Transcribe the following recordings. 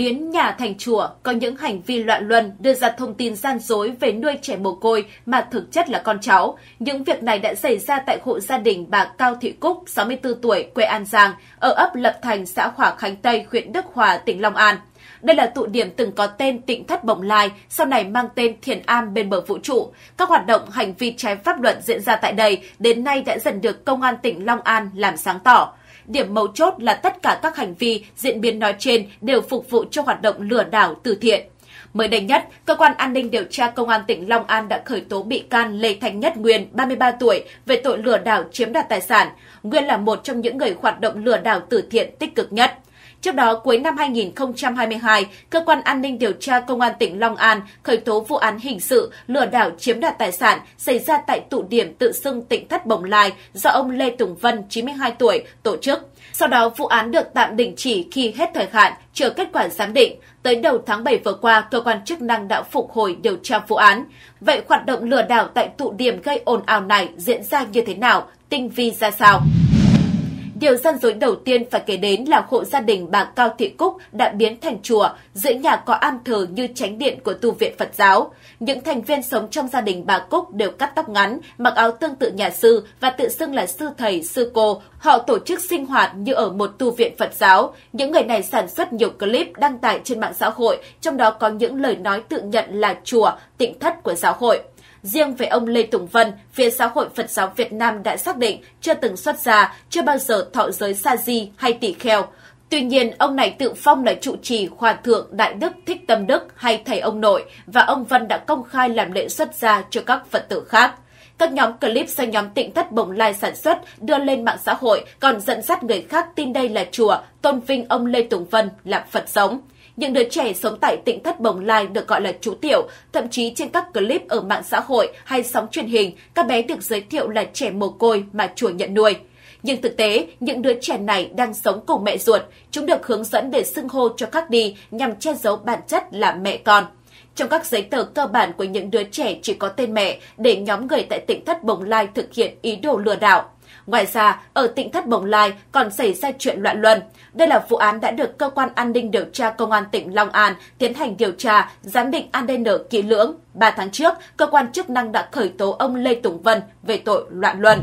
biến nhà thành chùa có những hành vi loạn luân đưa ra thông tin gian dối về nuôi trẻ mồ côi mà thực chất là con cháu. Những việc này đã xảy ra tại hộ gia đình bà Cao Thị Cúc, 64 tuổi, quê An Giang, ở ấp Lập Thành, xã Hòa Khánh Tây, huyện Đức Hòa, tỉnh Long An. Đây là tụ điểm từng có tên Tịnh Thất Bồng Lai, sau này mang tên Thiền Am bên bờ vũ trụ. Các hoạt động hành vi trái pháp luật diễn ra tại đây đến nay đã dần được Công an tỉnh Long An làm sáng tỏ. Điểm mấu chốt là tất cả các hành vi diễn biến nói trên đều phục vụ cho hoạt động lừa đảo từ thiện. Mới đây nhất, cơ quan an ninh điều tra công an tỉnh Long An đã khởi tố bị can Lê Thành Nhất Nguyên, 33 tuổi, về tội lừa đảo chiếm đoạt tài sản. Nguyên là một trong những người hoạt động lừa đảo từ thiện tích cực nhất. Trước đó, cuối năm 2022, Cơ quan An ninh Điều tra Công an tỉnh Long An khởi tố vụ án hình sự lừa đảo chiếm đoạt tài sản xảy ra tại tụ điểm tự xưng tỉnh Thất Bồng Lai do ông Lê Tùng Vân, 92 tuổi, tổ chức. Sau đó, vụ án được tạm đình chỉ khi hết thời hạn, chờ kết quả giám định. Tới đầu tháng 7 vừa qua, cơ quan chức năng đã phục hồi điều tra vụ án. Vậy hoạt động lừa đảo tại tụ điểm gây ồn ào này diễn ra như thế nào, tinh vi ra sao? Điều gian dối đầu tiên phải kể đến là hộ gia đình bà Cao Thị Cúc đã biến thành chùa, giữa nhà có am thờ như tránh điện của tu viện Phật giáo. Những thành viên sống trong gia đình bà Cúc đều cắt tóc ngắn, mặc áo tương tự nhà sư và tự xưng là sư thầy, sư cô. Họ tổ chức sinh hoạt như ở một tu viện Phật giáo. Những người này sản xuất nhiều clip đăng tải trên mạng xã hội, trong đó có những lời nói tự nhận là chùa, tịnh thất của giáo hội. Riêng về ông Lê Tùng Vân, phía Giáo hội Phật giáo Việt Nam đã xác định chưa từng xuất gia, chưa bao giờ thọ giới sa di hay tỷ kheo. Tuy nhiên, ông này tự phong là trụ trì hòa thượng Đại Đức Thích Tâm Đức hay thầy ông nội và ông Vân đã công khai làm lễ xuất gia cho các Phật tử khác. Các nhóm clip do nhóm tịnh thất bồng lai sản xuất đưa lên mạng xã hội còn dẫn dắt người khác tin đây là chùa, tôn vinh ông Lê Tùng Vân là Phật sống. Những đứa trẻ sống tại tỉnh thất bồng lai được gọi là chú tiểu, thậm chí trên các clip ở mạng xã hội hay sóng truyền hình, các bé được giới thiệu là trẻ mồ côi mà chùa nhận nuôi. Nhưng thực tế, những đứa trẻ này đang sống cùng mẹ ruột, chúng được hướng dẫn để xưng hô cho khác đi nhằm che giấu bản chất là mẹ con. Trong các giấy tờ cơ bản của những đứa trẻ chỉ có tên mẹ để nhóm người tại tỉnh Thất Bồng Lai thực hiện ý đồ lừa đảo. Ngoài ra, ở tỉnh Thất Bồng Lai còn xảy ra chuyện loạn luân. Đây là vụ án đã được Cơ quan An ninh Điều tra Công an tỉnh Long An tiến hành điều tra, giám định ADN kỹ lưỡng. 3 tháng trước, cơ quan chức năng đã khởi tố ông Lê Tùng Vân về tội loạn luân.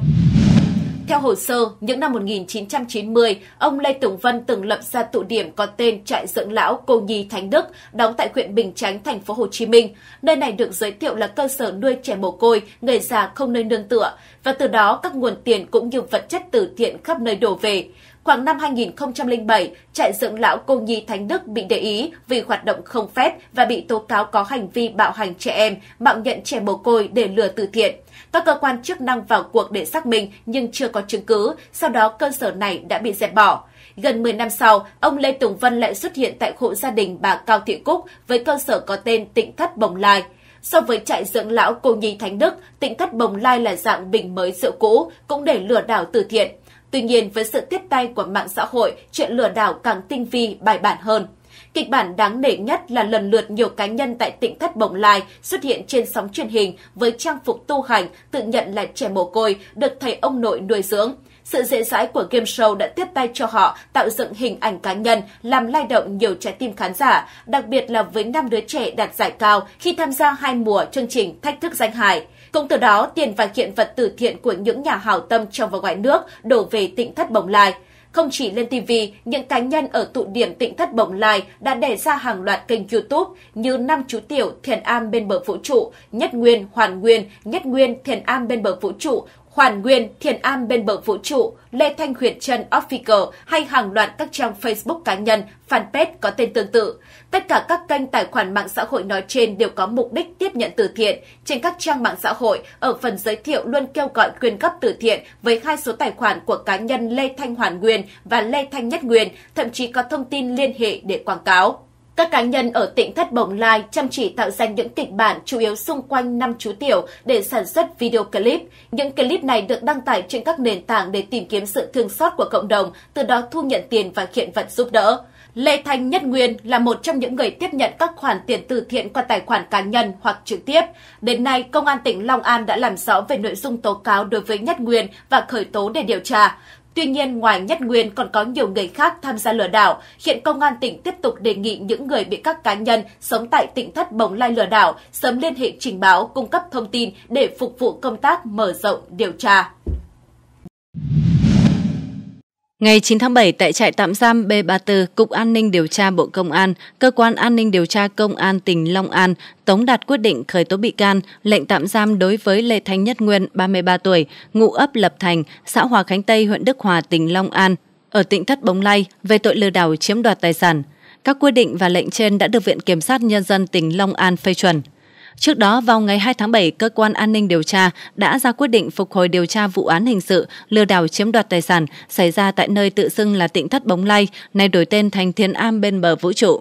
Theo hồ sơ, những năm 1990, ông Lê Tùng Vân từng lập ra tụ điểm có tên Trại dưỡng lão Cô Nhi Thánh Đức, đóng tại huyện Bình Chánh, thành phố Hồ Chí Minh. Nơi này được giới thiệu là cơ sở nuôi trẻ mồ côi, người già không nơi nương tựa, và từ đó các nguồn tiền cũng như vật chất từ thiện khắp nơi đổ về. Khoảng năm 2007, trại dưỡng lão cô nhi Thánh Đức bị để ý vì hoạt động không phép và bị tố cáo có hành vi bạo hành trẻ em, mạo nhận trẻ mồ côi để lừa từ thiện. Các cơ quan chức năng vào cuộc để xác minh nhưng chưa có chứng cứ, sau đó cơ sở này đã bị dẹp bỏ. Gần 10 năm sau, ông Lê Tùng Vân lại xuất hiện tại hộ gia đình bà Cao Thị Cúc với cơ sở có tên Tịnh Thất Bồng Lai. So với trại dưỡng lão Cô Nhi Thánh Đức, Tịnh thất Bồng Lai là dạng bình mới rượu cũ, cũng để lừa đảo từ thiện. Tuy nhiên, với sự tiếp tay của mạng xã hội, chuyện lừa đảo càng tinh vi, bài bản hơn. Kịch bản đáng nể nhất là lần lượt nhiều cá nhân tại tỉnh Thất Bồng Lai xuất hiện trên sóng truyền hình với trang phục tu hành, tự nhận là trẻ mồ côi, được thầy ông nội nuôi dưỡng. Sự dễ dãi của game show đã tiếp tay cho họ tạo dựng hình ảnh cá nhân, làm lay động nhiều trái tim khán giả, đặc biệt là với năm đứa trẻ đạt giải cao khi tham gia hai mùa chương trình Thách thức danh hài. Cũng từ đó, tiền và kiện vật từ thiện của những nhà hảo tâm trong và ngoài nước đổ về tỉnh Thất Bồng Lai. Không chỉ lên TV, những cá nhân ở tụ điểm tỉnh Thất Bồng Lai đã đề ra hàng loạt kênh YouTube như Năm Chú Tiểu, Thiền Am Bên Bờ Vũ Trụ, Nhất Nguyên, Hoàn Nguyên, Nhất Nguyên, Thiền Am Bên Bờ Vũ Trụ, Hoàn Nguyên, Thiền Am bên bờ vũ trụ, Lê Thanh Huyền Trân Official hay hàng loạt các trang Facebook cá nhân, fanpage có tên tương tự. Tất cả các kênh tài khoản mạng xã hội nói trên đều có mục đích tiếp nhận từ thiện. Trên các trang mạng xã hội, ở phần giới thiệu luôn kêu gọi quyên góp từ thiện với hai số tài khoản của cá nhân Lê Thanh Hoàn Nguyên và Lê Thanh Nhất Nguyên, thậm chí có thông tin liên hệ để quảng cáo. Các cá nhân ở tỉnh Thất Bồng Lai chăm chỉ tạo ra những kịch bản chủ yếu xung quanh năm chú tiểu để sản xuất video clip. Những clip này được đăng tải trên các nền tảng để tìm kiếm sự thương xót của cộng đồng, từ đó thu nhận tiền và hiện vật giúp đỡ. Lê Thanh Nhất Nguyên là một trong những người tiếp nhận các khoản tiền từ thiện qua tài khoản cá nhân hoặc trực tiếp. Đến nay, Công an tỉnh Long An đã làm rõ về nội dung tố cáo đối với Nhất Nguyên và khởi tố để điều tra. Tuy nhiên, ngoài Nhất Nguyên còn có nhiều người khác tham gia lừa đảo. Hiện Công an tỉnh tiếp tục đề nghị những người bị các cá nhân sống tại tỉnh Thất Bồng Lai lừa đảo sớm liên hệ trình báo, cung cấp thông tin để phục vụ công tác mở rộng điều tra. Ngày 9 tháng 7 tại trại tạm giam B34, Cục An ninh điều tra Bộ Công an, Cơ quan An ninh điều tra Công an tỉnh Long An tống đạt quyết định khởi tố bị can, lệnh tạm giam đối với Lê Thanh Nhất Nguyên, 33 tuổi, ngụ ấp Lập Thành, xã Hòa Khánh Tây, huyện Đức Hòa, tỉnh Long An, ở tỉnh Thất Bồng Lai về tội lừa đảo chiếm đoạt tài sản. Các quyết định và lệnh trên đã được Viện Kiểm sát Nhân dân tỉnh Long An phê chuẩn. Trước đó, vào ngày 2 tháng 7, cơ quan an ninh điều tra đã ra quyết định phục hồi điều tra vụ án hình sự lừa đảo chiếm đoạt tài sản xảy ra tại nơi tự xưng là tỉnh Thất Bóng Lai, nay đổi tên thành Thiên Am bên bờ vũ trụ.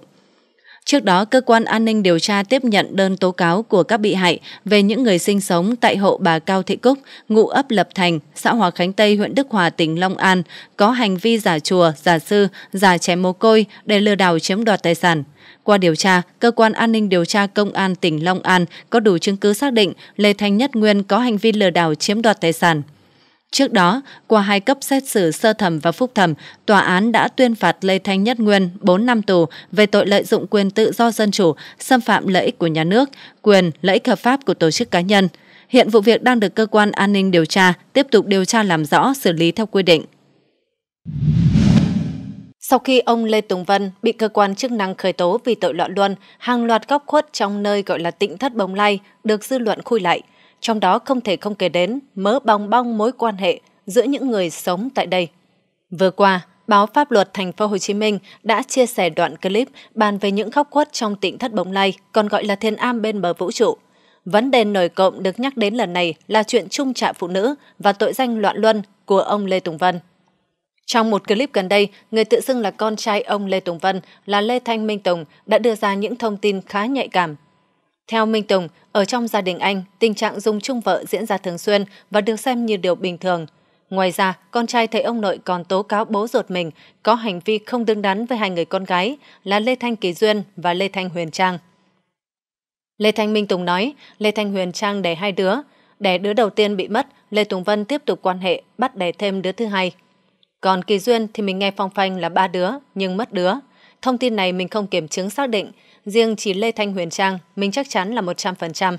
Trước đó, cơ quan an ninh điều tra tiếp nhận đơn tố cáo của các bị hại về những người sinh sống tại hộ bà Cao Thị Cúc, ngụ ấp Lập Thành, xã Hòa Khánh Tây, huyện Đức Hòa, tỉnh Long An, có hành vi giả chùa, giả sư, giả trẻ mồ côi để lừa đảo chiếm đoạt tài sản. Qua điều tra, cơ quan an ninh điều tra công an tỉnh Long An có đủ chứng cứ xác định Lê Thanh Nhất Nguyên có hành vi lừa đảo chiếm đoạt tài sản. Trước đó, qua hai cấp xét xử sơ thẩm và phúc thẩm, tòa án đã tuyên phạt Lê Thanh Nhất Nguyên 4 năm tù về tội lợi dụng quyền tự do dân chủ, xâm phạm lợi ích của nhà nước, quyền, lợi ích hợp pháp của tổ chức cá nhân. Hiện vụ việc đang được cơ quan an ninh điều tra tiếp tục điều tra làm rõ, xử lý theo quy định. Sau khi ông Lê Tùng Vân bị cơ quan chức năng khởi tố vì tội loạn luân, hàng loạt góc khuất trong nơi gọi là tịnh thất bồng lai được dư luận khui lại. Trong đó không thể không kể đến mớ bong bong mối quan hệ giữa những người sống tại đây. Vừa qua, báo Pháp luật Thành phố Hồ Chí Minh đã chia sẻ đoạn clip bàn về những góc khuất trong tịnh thất bồng lai, còn gọi là thiên am bên bờ vũ trụ. Vấn đề nổi cộng được nhắc đến lần này là chuyện trung trạ phụ nữ và tội danh loạn luân của ông Lê Tùng Vân. Trong một clip gần đây, người tự xưng là con trai ông Lê Tùng Vân là Lê Thanh Minh Tùng đã đưa ra những thông tin khá nhạy cảm. Theo Minh Tùng, ở trong gia đình anh, tình trạng dùng chung vợ diễn ra thường xuyên và được xem như điều bình thường. Ngoài ra, con trai thấy ông nội còn tố cáo bố ruột mình có hành vi không đứng đắn với hai người con gái là Lê Thanh Kỳ Duyên và Lê Thanh Huyền Trang. Lê Thanh Minh Tùng nói, Lê Thanh Huyền Trang đẻ hai đứa. Đẻ đứa đầu tiên bị mất, Lê Tùng Vân tiếp tục quan hệ, bắt đẻ thêm đứa thứ hai. Còn Kỳ Duyên thì mình nghe phong phanh là ba đứa, nhưng mất đứa. Thông tin này mình không kiểm chứng xác định, riêng chỉ Lê Thanh Huyền Trang mình chắc chắn là 100%.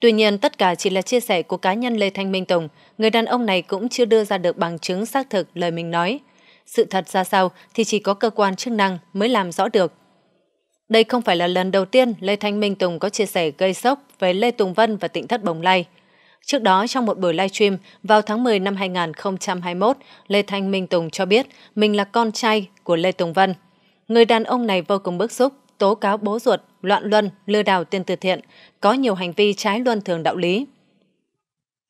Tuy nhiên tất cả chỉ là chia sẻ của cá nhân Lê Thanh Minh Tùng, người đàn ông này cũng chưa đưa ra được bằng chứng xác thực lời mình nói. Sự thật ra sao thì chỉ có cơ quan chức năng mới làm rõ được. Đây không phải là lần đầu tiên Lê Thanh Minh Tùng có chia sẻ gây sốc về Lê Tùng Vân và tỉnh thất Bồng Lai. Trước đó, trong một buổi live stream vào tháng 10 năm 2021, Lê Thanh Minh Tùng cho biết mình là con trai của Lê Tùng Vân. Người đàn ông này vô cùng bức xúc, tố cáo bố ruột, loạn luân, lừa đảo tiền từ thiện, có nhiều hành vi trái luân thường đạo lý.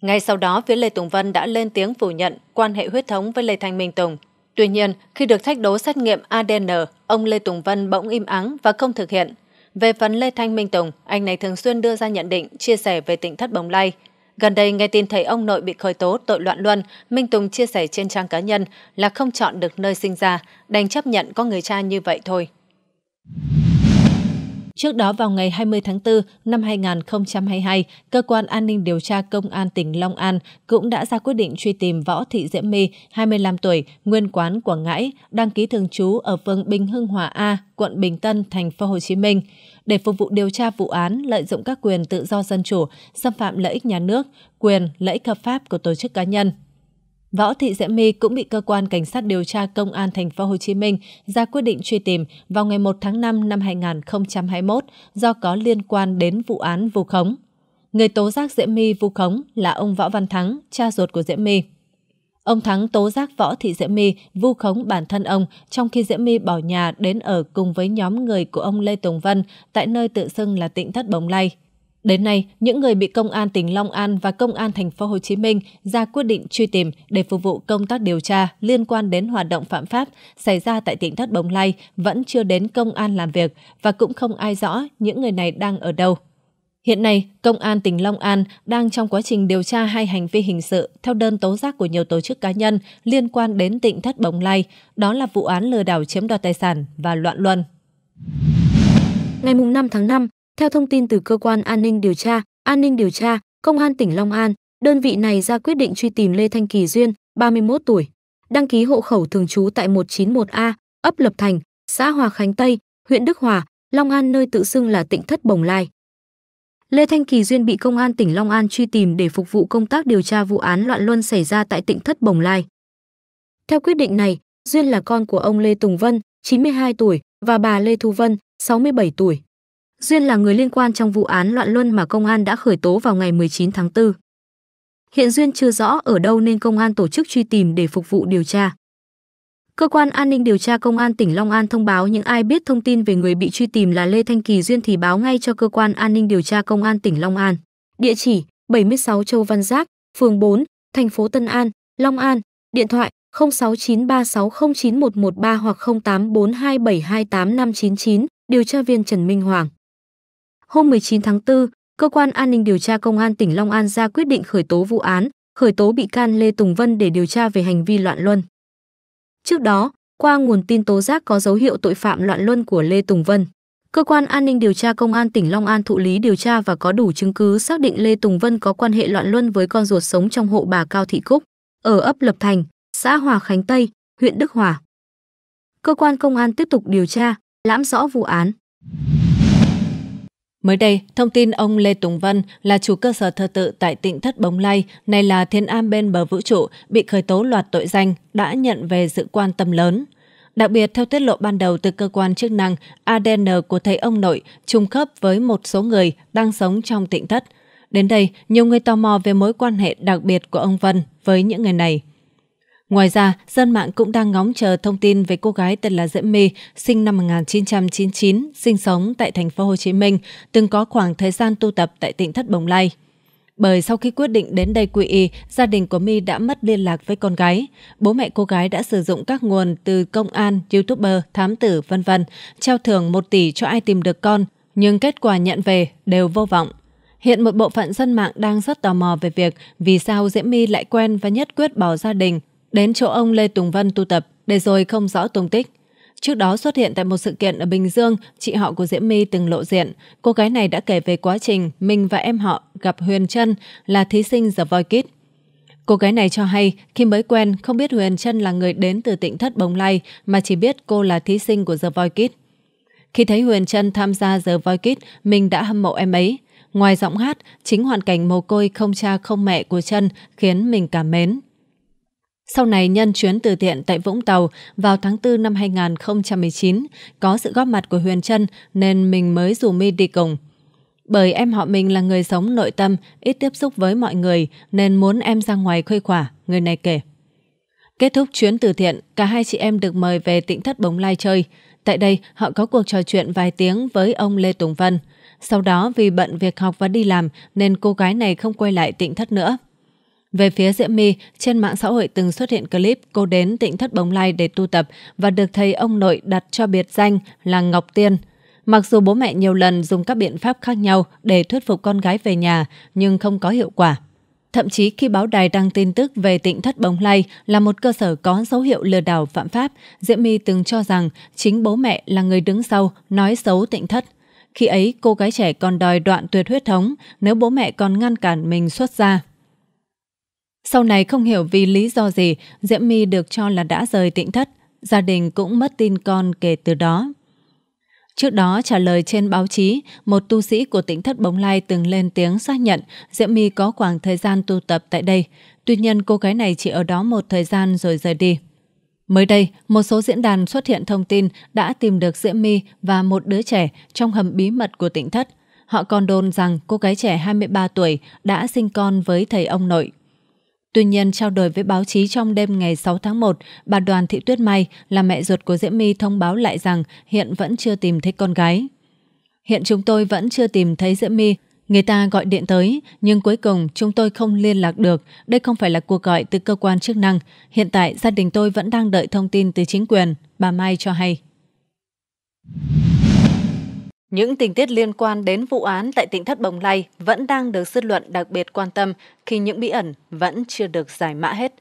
Ngay sau đó, phía Lê Tùng Vân đã lên tiếng phủ nhận quan hệ huyết thống với Lê Thanh Minh Tùng. Tuy nhiên, khi được thách đố xét nghiệm ADN, ông Lê Tùng Vân bỗng im ắng và không thực hiện. Về phần Lê Thanh Minh Tùng, anh này thường xuyên đưa ra nhận định, chia sẻ về tỉnh thất bồng lai Gần đây nghe tin thấy ông nội bị khởi tố tội loạn luân, Minh Tùng chia sẻ trên trang cá nhân là không chọn được nơi sinh ra, đành chấp nhận có người cha như vậy thôi. Trước đó vào ngày 20 tháng 4 năm 2022, Cơ quan An ninh Điều tra Công an tỉnh Long An cũng đã ra quyết định truy tìm Võ Thị Diễm My, 25 tuổi, nguyên quán Quảng Ngãi, đăng ký thường trú ở phường Bình Hưng Hòa A, quận Bình Tân, thành phố Hồ Chí Minh để phục vụ điều tra vụ án lợi dụng các quyền tự do dân chủ, xâm phạm lợi ích nhà nước, quyền lợi ích hợp pháp của tổ chức cá nhân. Võ Thị Diễm My cũng bị cơ quan cảnh sát điều tra công an thành phố Hồ Chí Minh ra quyết định truy tìm vào ngày 1 tháng 5 năm 2021 do có liên quan đến vụ án vu khống. Người tố giác Diễm My vu khống là ông Võ Văn Thắng, cha ruột của Diễm My. Ông Thắng tố giác Võ Thị Diễm My vu khống bản thân ông trong khi Diễm My bỏ nhà đến ở cùng với nhóm người của ông Lê Tùng Vân tại nơi tự xưng là tỉnh thất Bồng Lai. Đến nay, những người bị công an tỉnh Long An và công an thành phố Hồ Chí Minh ra quyết định truy tìm để phục vụ công tác điều tra liên quan đến hoạt động phạm pháp xảy ra tại tỉnh thất Bồng Lai vẫn chưa đến công an làm việc và cũng không ai rõ những người này đang ở đâu. Hiện nay, Công an tỉnh Long An đang trong quá trình điều tra hai hành vi hình sự theo đơn tố giác của nhiều tổ chức cá nhân liên quan đến tỉnh Thất Bồng Lai, đó là vụ án lừa đảo chiếm đoạt tài sản và loạn luân. Ngày 5 tháng 5, theo thông tin từ cơ quan an ninh điều tra, an ninh điều tra, công an tỉnh Long An, đơn vị này ra quyết định truy tìm Lê Thanh Kỳ Duyên, 31 tuổi, đăng ký hộ khẩu thường trú tại 191A, ấp Lập Thành, xã Hòa Khánh Tây, huyện Đức Hòa, Long An nơi tự xưng là tỉnh thất Bồng Lai. Lê Thanh Kỳ Duyên bị công an tỉnh Long An truy tìm để phục vụ công tác điều tra vụ án loạn luân xảy ra tại tỉnh thất Bồng Lai. Theo quyết định này, Duyên là con của ông Lê Tùng Vân, 92 tuổi, và bà Lê Thu Vân, 67 tuổi. Duyên là người liên quan trong vụ án loạn luân mà công an đã khởi tố vào ngày 19 tháng 4. Hiện Duyên chưa rõ ở đâu nên công an tổ chức truy tìm để phục vụ điều tra. Cơ quan an ninh điều tra công an tỉnh Long An thông báo những ai biết thông tin về người bị truy tìm là Lê Thanh Kỳ Duyên thì báo ngay cho cơ quan an ninh điều tra công an tỉnh Long An. Địa chỉ 76 Châu Văn Giác, phường 4, thành phố Tân An, Long An, điện thoại 0693609113 hoặc 0842728599, điều tra viên Trần Minh Hoàng. Hôm 19 tháng 4, cơ quan an ninh điều tra công an tỉnh Long An ra quyết định khởi tố vụ án, khởi tố bị can Lê Tùng Vân để điều tra về hành vi loạn luân. Trước đó, qua nguồn tin tố giác có dấu hiệu tội phạm loạn luân của Lê Tùng Vân, cơ quan an ninh điều tra công an tỉnh Long An thụ lý điều tra và có đủ chứng cứ xác định Lê Tùng Vân có quan hệ loạn luân với con ruột sống trong hộ bà Cao Thị Cúc ở ấp Lập Thành, xã Hòa Khánh Tây, huyện Đức Hòa. Cơ quan công an tiếp tục điều tra, lãm rõ vụ án. Mới đây, thông tin ông Lê Tùng Vân là chủ cơ sở thờ tự tại tỉnh Thất Bồng Lai, này là thiên am bên bờ vũ trụ, bị khởi tố loạt tội danh, đã nhận về sự quan tâm lớn. Đặc biệt, theo tiết lộ ban đầu từ cơ quan chức năng, ADN của thầy ông nội trùng khớp với một số người đang sống trong tỉnh Thất. Đến đây, nhiều người tò mò về mối quan hệ đặc biệt của ông Vân với những người này. Ngoài ra, dân mạng cũng đang ngóng chờ thông tin về cô gái tên là Diễm My, sinh năm 1999, sinh sống tại thành phố Hồ Chí Minh, từng có khoảng thời gian tu tập tại tỉnh Thất Bồng Lai. Bởi sau khi quyết định đến đây quy y, gia đình của My đã mất liên lạc với con gái. Bố mẹ cô gái đã sử dụng các nguồn từ công an, youtuber, thám tử, vân vân trao thưởng 1 tỷ cho ai tìm được con, nhưng kết quả nhận về đều vô vọng. Hiện một bộ phận dân mạng đang rất tò mò về việc vì sao Diễm My lại quen và nhất quyết bỏ gia đình đến chỗ ông Lê Tùng Vân tu tập để rồi không rõ tung tích. Trước đó xuất hiện tại một sự kiện ở Bình Dương, chị họ của Diễm My từng lộ diện. Cô gái này đã kể về quá trình mình và em họ gặp Huyền Trân là thí sinh The voi Kids. Cô gái này cho hay khi mới quen không biết Huyền Trân là người đến từ tỉnh thất Bồng Lai mà chỉ biết cô là thí sinh của The Voice Kids. Khi thấy Huyền Trân tham gia The Voice Kids, mình đã hâm mộ em ấy. Ngoài giọng hát, chính hoàn cảnh mồ côi không cha không mẹ của Trân khiến mình cảm mến. Sau này nhân chuyến từ thiện tại Vũng Tàu vào tháng 4 năm 2019 có sự góp mặt của Huyền Trân nên mình mới rủ My đi cùng. Bởi em họ mình là người sống nội tâm, ít tiếp xúc với mọi người nên muốn em ra ngoài khuây khỏa, người này kể. Kết thúc chuyến từ thiện, cả hai chị em được mời về tỉnh thất Bồng Lai chơi. Tại đây, họ có cuộc trò chuyện vài tiếng với ông Lê Tùng Vân. Sau đó vì bận việc học và đi làm nên cô gái này không quay lại tỉnh thất nữa. Về phía Diễm My, trên mạng xã hội từng xuất hiện clip cô đến tỉnh thất bồng lai để tu tập và được thầy ông nội đặt cho biệt danh là Ngọc Tiên. Mặc dù bố mẹ nhiều lần dùng các biện pháp khác nhau để thuyết phục con gái về nhà nhưng không có hiệu quả. Thậm chí khi báo đài đăng tin tức về tỉnh thất Bồng Lai là một cơ sở có dấu hiệu lừa đảo phạm pháp, Diễm My từng cho rằng chính bố mẹ là người đứng sau nói xấu tỉnh thất. Khi ấy, cô gái trẻ còn đòi đoạn tuyệt huyết thống nếu bố mẹ còn ngăn cản mình xuất ra. Sau này không hiểu vì lý do gì, Diễm My được cho là đã rời tịnh thất. Gia đình cũng mất tin con kể từ đó. Trước đó trả lời trên báo chí, một tu sĩ của tỉnh thất Bồng Lai từng lên tiếng xác nhận Diễm My có khoảng thời gian tu tập tại đây. Tuy nhiên cô gái này chỉ ở đó một thời gian rồi rời đi. Mới đây, một số diễn đàn xuất hiện thông tin đã tìm được Diễm My và một đứa trẻ trong hầm bí mật của tỉnh thất. Họ còn đồn rằng cô gái trẻ 23 tuổi đã sinh con với thầy ông nội Tuy nhiên, trao đổi với báo chí trong đêm ngày 6 tháng 1, bà Đoàn Thị Tuyết Mai là mẹ ruột của Diễm My thông báo lại rằng hiện vẫn chưa tìm thấy con gái. Hiện chúng tôi vẫn chưa tìm thấy Diễm My. Người ta gọi điện tới, nhưng cuối cùng chúng tôi không liên lạc được. Đây không phải là cuộc gọi từ cơ quan chức năng. Hiện tại, gia đình tôi vẫn đang đợi thông tin từ chính quyền, bà Mai cho hay. Những tình tiết liên quan đến vụ án tại tỉnh Thất Bồng Lai vẫn đang được dư luận đặc biệt quan tâm khi những bí ẩn vẫn chưa được giải mã hết.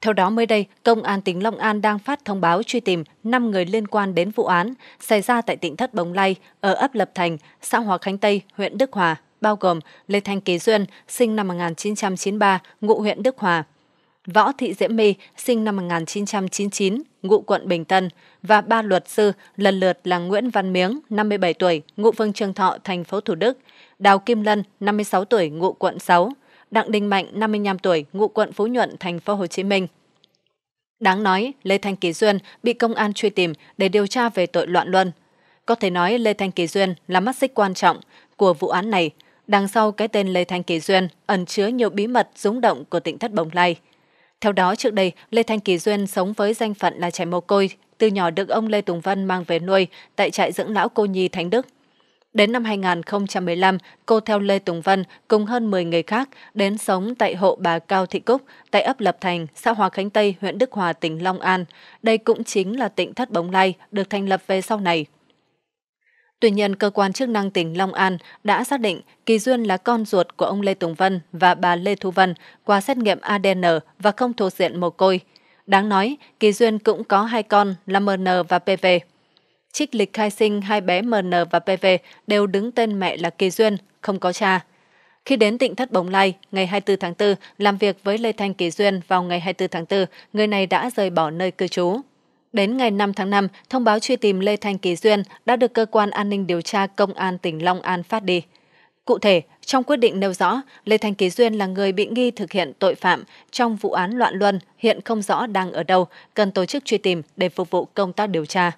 Theo đó mới đây, Công an tỉnh Long An đang phát thông báo truy tìm 5 người liên quan đến vụ án xảy ra tại tỉnh Thất Bồng Lai ở ấp Lập Thành, xã Hòa Khánh Tây, huyện Đức Hòa, bao gồm Lê Thanh Kỳ Duyên, sinh năm 1993, ngụ huyện Đức Hòa, Võ Thị Diễm My, sinh năm 1999, ngụ quận Bình Tân, và ba luật sư lần lượt là Nguyễn Văn Miếng, 57 tuổi, ngụ phường Trường Thọ, thành phố Thủ Đức, Đào Kim Lân, 56 tuổi, ngụ quận 6, Đặng Đình Mạnh, 55 tuổi, ngụ quận Phú Nhuận, thành phố Hồ Chí Minh. Đáng nói, Lê Thanh Kỳ Duyên bị công an truy tìm để điều tra về tội loạn luân. Có thể nói Lê Thanh Kỳ Duyên là mắt xích quan trọng của vụ án này. Đằng sau cái tên Lê Thanh Kỳ Duyên ẩn chứa nhiều bí mật rúng động của tỉnh thất Bồng Lai – theo đó, trước đây, Lê Thanh Kỳ Duyên sống với danh phận là trẻ mồ côi, từ nhỏ được ông Lê Tùng Vân mang về nuôi tại trại dưỡng lão cô nhi Thánh Đức. Đến năm 2015, cô theo Lê Tùng Vân cùng hơn 10 người khác đến sống tại hộ bà Cao Thị Cúc tại ấp Lập Thành, xã Hòa Khánh Tây, huyện Đức Hòa, tỉnh Long An. Đây cũng chính là tỉnh Thất Bóng Lai, được thành lập về sau này. Tuy nhiên, cơ quan chức năng tỉnh Long An đã xác định Kỳ Duyên là con ruột của ông Lê Tùng Vân và bà Lê Thu Vân qua xét nghiệm ADN và không thuộc diện mồ côi. Đáng nói, Kỳ Duyên cũng có hai con là MN và PV. Trích lịch khai sinh hai bé MN và PV đều đứng tên mẹ là Kỳ Duyên, không có cha. Khi đến tỉnh Thất Bồng Lai, ngày 24 tháng 4, làm việc với Lê Thanh Kỳ Duyên vào ngày 24 tháng 4, người này đã rời bỏ nơi cư trú. Đến ngày 5 tháng 5, thông báo truy tìm Lê Thanh Kỳ Duyên đã được cơ quan an ninh điều tra Công an tỉnh Long An phát đi. Cụ thể, trong quyết định nêu rõ, Lê Thanh Kỳ Duyên là người bị nghi thực hiện tội phạm trong vụ án loạn luân, hiện không rõ đang ở đâu, cần tổ chức truy tìm để phục vụ công tác điều tra.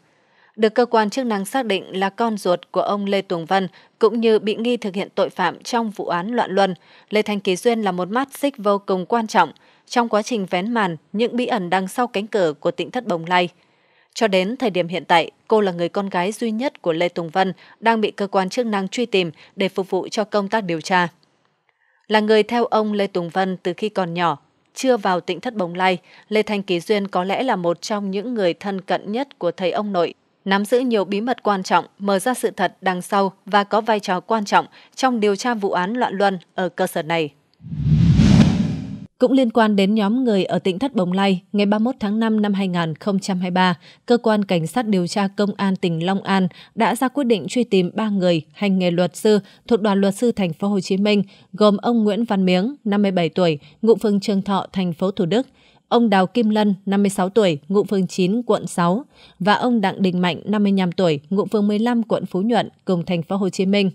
Được cơ quan chức năng xác định là con ruột của ông Lê Tùng Vân, cũng như bị nghi thực hiện tội phạm trong vụ án loạn luân, Lê Thanh Kỳ Duyên là một mắt xích vô cùng quan trọng trong quá trình vén màn những bí ẩn đằng sau cánh cửa của tỉnh thất Bồng Lai – cho đến thời điểm hiện tại, cô là người con gái duy nhất của Lê Tùng Vân đang bị cơ quan chức năng truy tìm để phục vụ cho công tác điều tra. Là người theo ông Lê Tùng Vân từ khi còn nhỏ, chưa vào tỉnh thất bồng lai, Lê Thanh Kỳ Duyên có lẽ là một trong những người thân cận nhất của thầy ông nội, nắm giữ nhiều bí mật quan trọng, mở ra sự thật đằng sau và có vai trò quan trọng trong điều tra vụ án loạn luân ở cơ sở này. Cũng liên quan đến nhóm người ở tỉnh Thất Bồng Lai, ngày 31 tháng 5 năm 2023, Cơ quan Cảnh sát điều tra Công an tỉnh Long An đã ra quyết định truy tìm 3 người hành nghề luật sư thuộc đoàn luật sư thành phố Hồ Chí Minh, gồm ông Nguyễn Văn Miếng, 57 tuổi, ngụ phường Trường Thọ, thành phố Thủ Đức, ông Đào Kim Lân, 56 tuổi, ngụ phường 9, quận 6 và ông Đặng Đình Mạnh, 55 tuổi, ngụ phường 15, quận Phú Nhuận, cùng thành phố Hồ Chí Minh.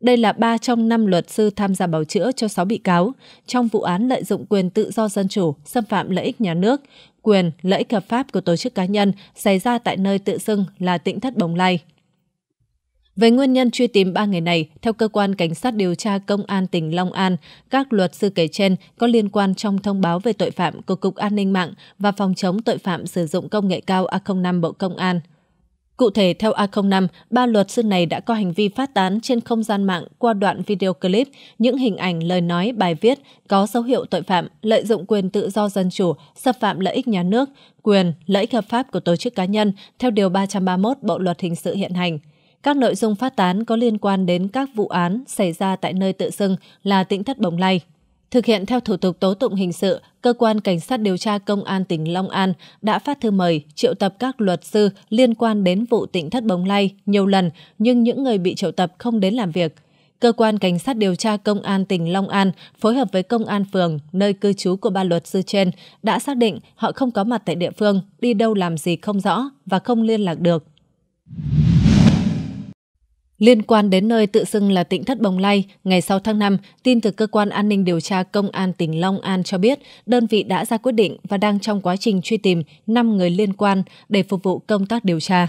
Đây là ba trong năm luật sư tham gia bào chữa cho 6 bị cáo trong vụ án lợi dụng quyền tự do dân chủ, xâm phạm lợi ích nhà nước, quyền, lợi ích hợp pháp của tổ chức cá nhân xảy ra tại nơi tự xưng là tỉnh thất Bồng Lai. Về nguyên nhân truy tìm ba người này, theo cơ quan cảnh sát điều tra công an tỉnh Long An, các luật sư kể trên có liên quan trong thông báo về tội phạm của Cục An ninh mạng và Phòng chống tội phạm sử dụng công nghệ cao A05 Bộ Công an. Cụ thể, theo A05, ba luật sư này đã có hành vi phát tán trên không gian mạng qua đoạn video clip những hình ảnh, lời nói, bài viết có dấu hiệu tội phạm, lợi dụng quyền tự do dân chủ, xâm phạm lợi ích nhà nước, quyền, lợi ích hợp pháp của tổ chức cá nhân theo Điều 331 Bộ Luật Hình sự hiện hành. Các nội dung phát tán có liên quan đến các vụ án xảy ra tại nơi tự xưng là tỉnh thất Bồng Lai. Thực hiện theo thủ tục tố tụng hình sự, cơ quan cảnh sát điều tra công an tỉnh Long An đã phát thư mời triệu tập các luật sư liên quan đến vụ tỉnh thất Bồng Lai nhiều lần, nhưng những người bị triệu tập không đến làm việc. Cơ quan Cảnh sát điều tra Công an tỉnh Long An phối hợp với Công an phường, nơi cư trú của ba luật sư trên, đã xác định họ không có mặt tại địa phương, đi đâu làm gì không rõ và không liên lạc được. Liên quan đến nơi tự xưng là tỉnh Thất Bồng Lai, ngày 6 tháng 5, tin từ Cơ quan An ninh Điều tra Công an tỉnh Long An cho biết đơn vị đã ra quyết định và đang trong quá trình truy tìm 5 người liên quan để phục vụ công tác điều tra.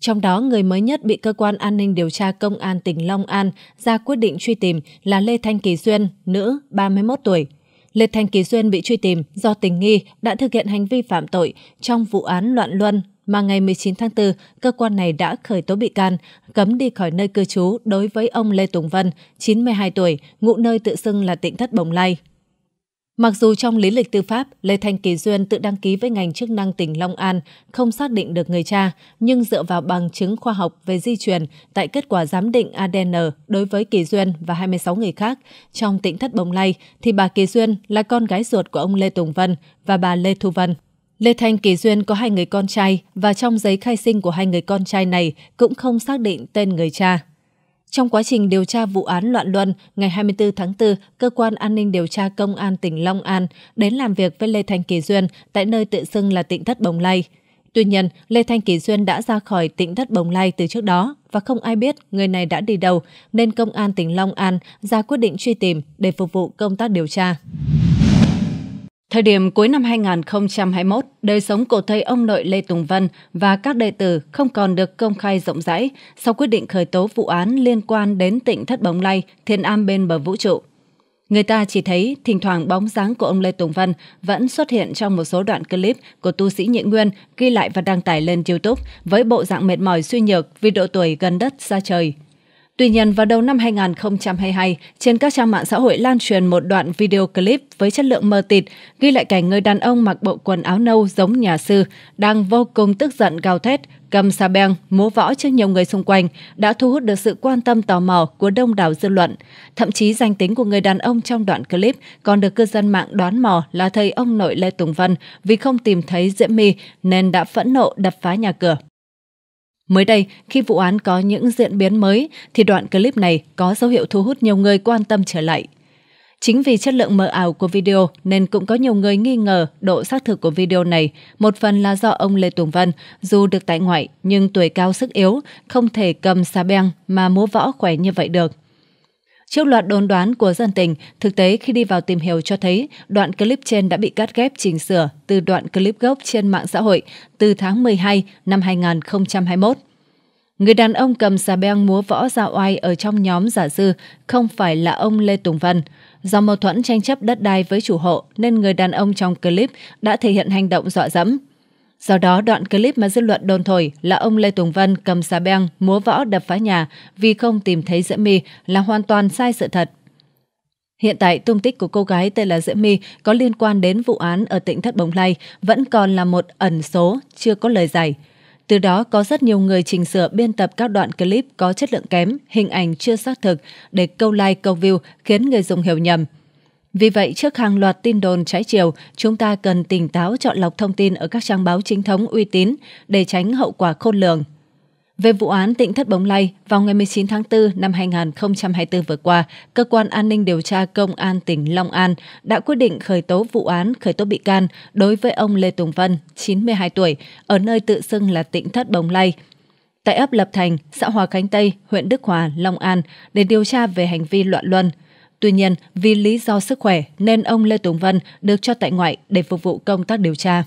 Trong đó, người mới nhất bị Cơ quan An ninh Điều tra Công an tỉnh Long An ra quyết định truy tìm là Lê Thanh Kỳ Duyên, nữ, 31 tuổi. Lê Thanh Kỳ Duyên bị truy tìm do tình nghi đã thực hiện hành vi phạm tội trong vụ án loạn luân mà ngày 19 tháng 4, cơ quan này đã khởi tố bị can, cấm đi khỏi nơi cư trú đối với ông Lê Tùng Vân, 92 tuổi, ngụ nơi tự xưng là tỉnh thất Bồng Lai. Mặc dù trong lý lịch tư pháp, Lê Thanh Kỳ Duyên tự đăng ký với ngành chức năng tỉnh Long An, không xác định được người cha, nhưng dựa vào bằng chứng khoa học về di truyền tại kết quả giám định ADN đối với Kỳ Duyên và 26 người khác trong tỉnh Thất Bồng Lai, thì bà Kỳ Duyên là con gái ruột của ông Lê Tùng Vân và bà Lê Thu Vân. Lê Thanh Kỳ Duyên có hai người con trai và trong giấy khai sinh của hai người con trai này cũng không xác định tên người cha. Trong quá trình điều tra vụ án loạn luân, ngày 24 tháng 4, Cơ quan An ninh Điều tra Công an tỉnh Long An đến làm việc với Lê Thanh Kỳ Duyên tại nơi tự xưng là tỉnh Thất Bồng Lai. Tuy nhiên, Lê Thanh Kỳ Duyên đã ra khỏi tỉnh Thất Bồng Lai từ trước đó và không ai biết người này đã đi đâu nên Công an tỉnh Long An ra quyết định truy tìm để phục vụ công tác điều tra. Thời điểm cuối năm 2021, đời sống của thầy ông nội Lê Tùng Vân và các đệ tử không còn được công khai rộng rãi sau quyết định khởi tố vụ án liên quan đến tỉnh Thất Bồng Lai, Thiên Am bên bờ vũ trụ. Người ta chỉ thấy thỉnh thoảng bóng dáng của ông Lê Tùng Vân vẫn xuất hiện trong một số đoạn clip của tu sĩ Nhị Nguyên ghi lại và đăng tải lên YouTube với bộ dạng mệt mỏi suy nhược vì độ tuổi gần đất xa trời – Tuy nhiên, vào đầu năm 2022, trên các trang mạng xã hội lan truyền một đoạn video clip với chất lượng mờ tịt, ghi lại cảnh người đàn ông mặc bộ quần áo nâu giống nhà sư, đang vô cùng tức giận gào thét, cầm xà beng, múa võ trước nhiều người xung quanh, đã thu hút được sự quan tâm tò mò của đông đảo dư luận. Thậm chí danh tính của người đàn ông trong đoạn clip còn được cư dân mạng đoán mò là thầy ông nội Lê Tùng Vân vì không tìm thấy Diễm My nên đã phẫn nộ đập phá nhà cửa. Mới đây, khi vụ án có những diễn biến mới, thì đoạn clip này có dấu hiệu thu hút nhiều người quan tâm trở lại. Chính vì chất lượng mờ ảo của video nên cũng có nhiều người nghi ngờ độ xác thực của video này, một phần là do ông Lê Tùng Vân, dù được tại ngoại nhưng tuổi cao sức yếu, không thể cầm xà beng mà múa võ khỏe như vậy được. Trước loạt đồn đoán của dân tình, thực tế khi đi vào tìm hiểu cho thấy đoạn clip trên đã bị cắt ghép chỉnh sửa từ đoạn clip gốc trên mạng xã hội từ tháng 12 năm 2021. Người đàn ông cầm xà beng múa võ ra oai ở trong nhóm giả dư không phải là ông Lê Tùng Vân. Do mâu thuẫn tranh chấp đất đai với chủ hộ nên người đàn ông trong clip đã thể hiện hành động dọa dẫm. Do đó, đoạn clip mà dư luận đồn thổi là ông Lê Tùng Vân cầm xà beng múa võ đập phá nhà vì không tìm thấy Diễm My là hoàn toàn sai sự thật. Hiện tại, tung tích của cô gái tên là Diễm My có liên quan đến vụ án ở tỉnh Thất Bồng Lai vẫn còn là một ẩn số chưa có lời giải. Từ đó có rất nhiều người chỉnh sửa biên tập các đoạn clip có chất lượng kém, hình ảnh chưa xác thực để câu like, câu view khiến người dùng hiểu nhầm. Vì vậy, trước hàng loạt tin đồn trái chiều, chúng ta cần tỉnh táo chọn lọc thông tin ở các trang báo chính thống uy tín để tránh hậu quả khôn lường. Về vụ án tịnh Thất Bóng Lay, vào ngày 19 tháng 4 năm 2024 vừa qua, Cơ quan An ninh Điều tra Công an tỉnh Long An đã quyết định khởi tố vụ án khởi tố bị can đối với ông Lê Tùng Vân, 92 tuổi, ở nơi tự xưng là tịnh Thất Bóng Lay, tại ấp Lập Thành, xã Hòa Khánh Tây, huyện Đức Hòa, Long An để điều tra về hành vi loạn luân – Tuy nhiên, vì lý do sức khỏe nên ông Lê Tùng Vân được cho tại ngoại để phục vụ công tác điều tra.